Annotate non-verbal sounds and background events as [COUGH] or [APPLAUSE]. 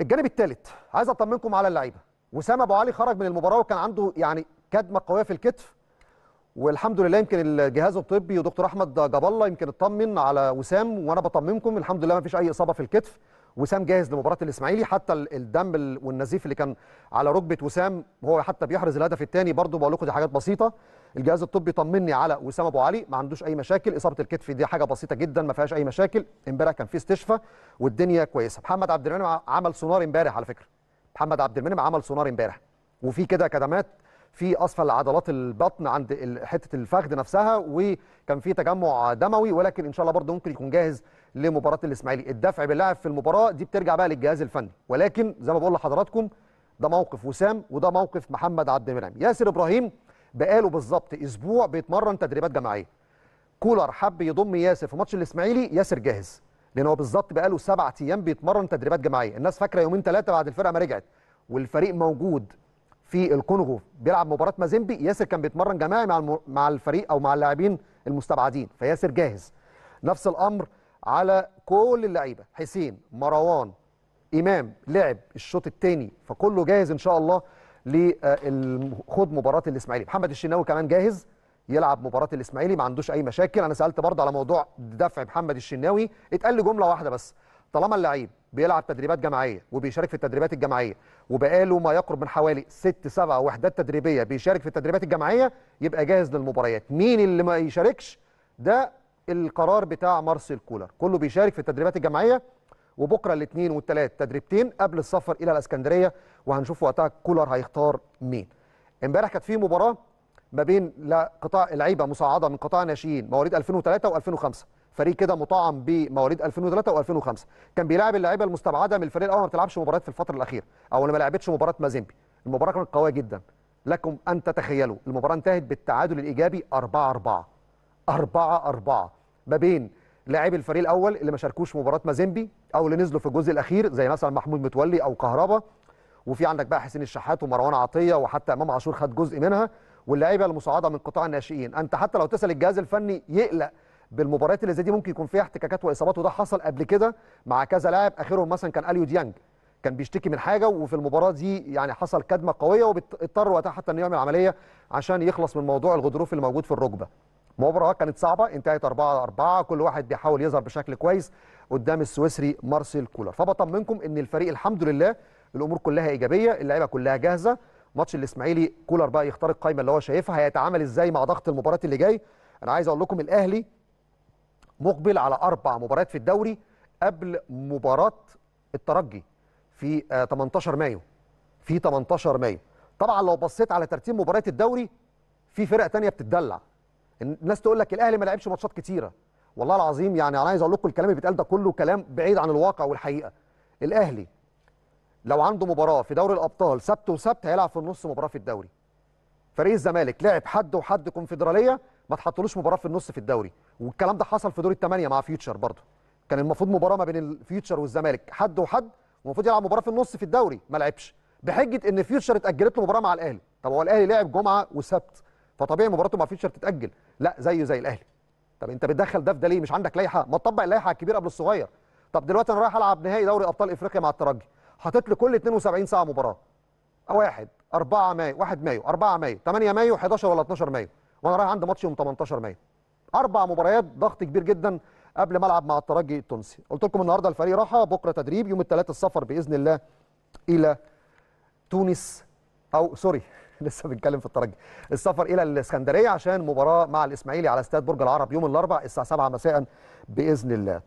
الجانب الثالث عايز اطمنكم على اللعيبه وسام ابو علي خرج من المباراه وكان عنده يعني كدمه قويه في الكتف والحمد لله يمكن الجهاز الطبي ودكتور احمد جاب الله يمكن اطمن على وسام وانا بطمنكم الحمد لله ما فيش اي اصابه في الكتف وسام جاهز لمباراه الاسماعيلي حتى الدم والنزيف اللي كان على ركبه وسام وهو حتى بيحرز الهدف الثاني برضه بقول لكم دي حاجات بسيطه الجهاز الطبي طمني على وسام ابو علي ما عندوش اي مشاكل اصابه الكتف دي حاجه بسيطه جدا ما فيهاش اي مشاكل امبارح كان في استشفاء والدنيا كويسه محمد عبد المنعم عمل سونار امبارح على فكره محمد عبد المنعم عمل سونار امبارح وفي كده كدمات في اسفل عضلات البطن عند حته الفخذ نفسها وكان في تجمع دموي ولكن ان شاء الله برده ممكن يكون جاهز لمباراه الاسماعيلي الدفع باللاعب في المباراه دي بترجع بقى للجهاز الفني ولكن زي ما بقول لحضراتكم ده موقف وسام وده موقف محمد عبد المنعم ياسر ابراهيم بقاله بالظبط اسبوع بيتمرن تدريبات جماعيه كولر حب يضم ياسر في ماتش الاسماعيلي ياسر جاهز لان هو بالظبط بقاله سبعة ايام بيتمرن تدريبات جماعيه الناس فاكره يومين ثلاثه بعد الفرقه ما رجعت والفريق موجود في الكونغو بيلعب مباراه مازيمبي ياسر كان بيتمرن جماعي مع مع الفريق او مع اللاعبين المستبعدين فياسر جاهز نفس الامر على كل اللعيبه حسين مروان امام لعب الشوط الثاني فكله جاهز ان شاء الله لخوض مباراه الاسماعيلي محمد الشناوي كمان جاهز يلعب مباراه الاسماعيلي ما عندوش اي مشاكل انا سالت برضه على موضوع دفع محمد الشناوي اتقال لي جمله واحده بس طالما اللعيب بيلعب تدريبات جماعيه وبيشارك في التدريبات الجماعيه وبقاله ما يقرب من حوالي ست سبع وحدات تدريبيه بيشارك في التدريبات الجماعيه يبقى جاهز للمباريات مين اللي ما يشاركش ده القرار بتاع مارسيل كولر كله بيشارك في التدريبات الجماعيه وبكره الاثنين والثلاث تدريبتين قبل السفر الى الاسكندريه وهنشوف وقتها كولر هيختار مين امبارح كانت في مباراه ما بين قطاع لعيبه مصعده من قطاع ناشئين مواليد 2003 و2005 فريق كده مطعم بمواليد 2003 و2005 كان بيلاعب اللعيبه المستبعده من الفريق الاول ما بتلعبش مباريات في الفتره الاخيره او ما لعبتش مباراه مازيمبي المباراه كانت قويه جدا لكم ان تتخيلوا المباراه انتهت بالتعادل الايجابي 4 4 4 4 ما بين لاعبي الفريق الاول اللي ما شاركوش مباراه مازيمبي او اللي نزلوا في الجزء الاخير زي مثلا محمود متولي او كهربا وفي عندك بقى حسين الشحات ومروان عطيه وحتى امام عاشور خد جزء منها واللاعيبه المصعده من قطاع الناشئين انت حتى لو تسال الجهاز الفني يقلق بالمباريات اللي زي دي ممكن يكون فيها احتكاكات واصابات وده حصل قبل كده مع كذا لاعب اخرهم مثلا كان اليو ديانج كان بيشتكي من حاجه وفي المباراه دي يعني حصل كدمه قويه واضطر وقتها حتى انه يعمل عمليه عشان يخلص من موضوع الغضروف اللي موجود في الركبه مباراه كانت صعبه انتهت 4 4 كل واحد بيحاول يظهر بشكل كويس قدام السويسري مارسيل كولر فبطمنكم ان الفريق الحمد لله الامور كلها ايجابيه اللعيبه كلها جاهزه ماتش الاسماعيلي كولر بقى يختار القايمه اللي هو شايفها هيتعامل ازاي مع ضغط المباراه اللي جاي انا عايز اقول لكم الاهلي مقبل على اربع مباريات في الدوري قبل مباراه الترجي في 18 آه، مايو في 18 مايو طبعا لو بصيت على ترتيب مباريات الدوري في فرق تانية بتتدلع الناس تقول لك الاهلي ما لعبش ماتشات كتيره والله العظيم يعني انا عايز اقول لكم الكلام اللي بيتقال ده كله كلام بعيد عن الواقع والحقيقه الاهلي لو عنده مباراه في دوري الابطال سبت وسبت هيلعب في النص مباراه في الدوري فريق الزمالك لعب حد وحد كونفدراليه ما تحطلوش مباراه في النص في الدوري والكلام ده حصل في دور الثمانيه مع فيوتشر برضه كان المفروض مباراه ما بين الفيوتشر والزمالك حد وحد ومفروض يلعب مباراه في النص في الدوري ما لعبش بحجه ان فيوتشر اتاجلت له مباراه مع الاهلي طب هو الاهلي لعب جمعه وسبت فطبيعي مباراته مع فيتشر تتاجل لا زيه زي الاهلي طب انت بتدخل ده في ده ليه مش عندك لائحه ما تطبق اللائحه الكبير قبل الصغير طب دلوقتي انا رايح العب نهائي دوري ابطال افريقيا مع الترجي حاطط لي كل 72 ساعه مباراه 1 4 مايو 1 مايو 4 مايو 8 مايو 11 ولا 12 مايو وانا رايح عند ماتش يوم 18 مايو اربع مباريات ضغط كبير جدا قبل ملعب مع الترجي التونسي قلت لكم النهارده الفريق راحه بكره تدريب يوم الثلاث السفر باذن الله الى تونس او سوري [LAUGHS] لسه بنتكلم في الترجي السفر الى الاسكندريه عشان مباراه مع الاسماعيلي على استاد برج العرب يوم الاربعاء الساعه 7 مساء باذن الله